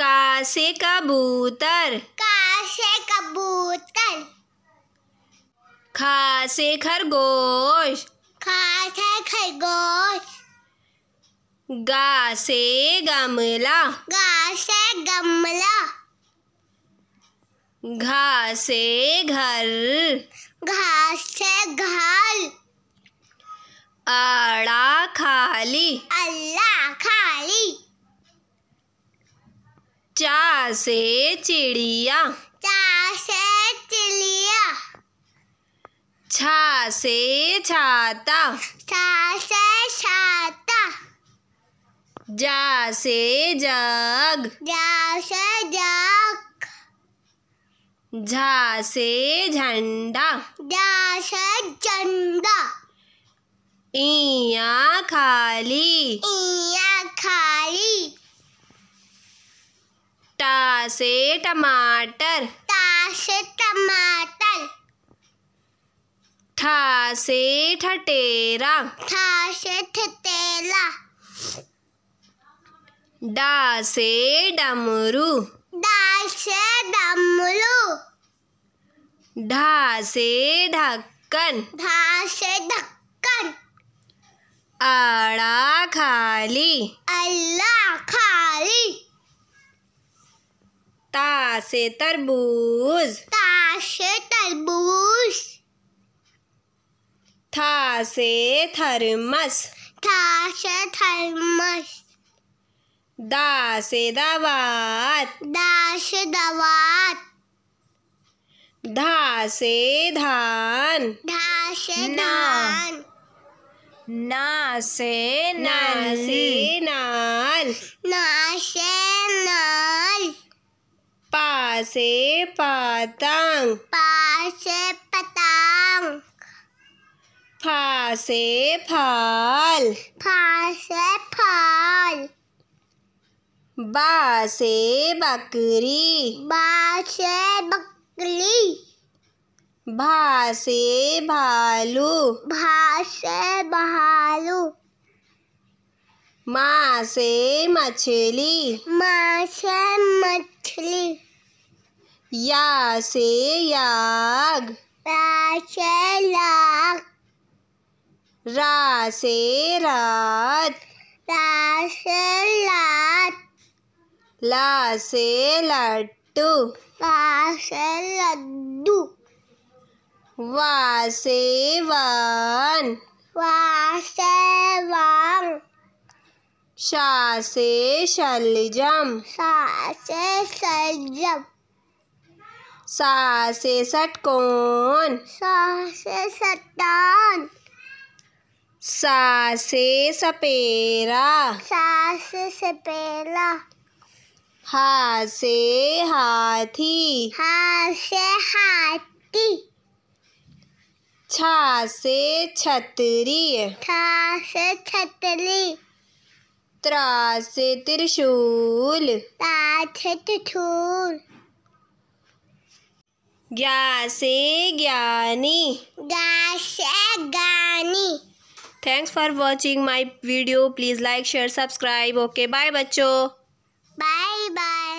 का से कबूतर का कबूतर खासे खरगोश खासे खरगोश गासे गमला गासे गमला घासे घर घासे घर आड़ा खाली अल्लाह चा से चिड़िया चा से चिड़िया छा से छाता छा से छाता जा से जग जा से जग झा से झंडा जा से झंडा इया खाली इया टा से टमाटर टा से टमाटर ठा से ठटेरा ठा से ठटेरा डा से डमरू डा से डमरू ढा से ढक्कन ढा से ढक्कन आड़ा खाली अल्लाह खाली ताशे तरबूज ताशे तरबूज था से थर्मस था से थर्मस दासे से दासे दा धासे धान धासे धान ना से नाल से से पतंग से पतंग फासे फाल फल बा से बकरी से बकरी भासे भालू से भालू माँ से मछली माँ से मछली या से याग रा से लाग रा से रात रा से लात ला से लट्टू ला से लड्डू वा से वान वा से वांग शा से शलजम शा से शलजम सा से षटकोण सा से सट्टान सा से सपेरा सा से सपेरा हा से हाथी हा से हाथी छा से छतरी छा से छतरी त्रा से त्रिशूल त्रा से त्रिशूल ग्यासे से ज्ञानी ज्ञा ज्ञानी thanks for watching my video please like share subscribe okay bye बच्चों बाय बाय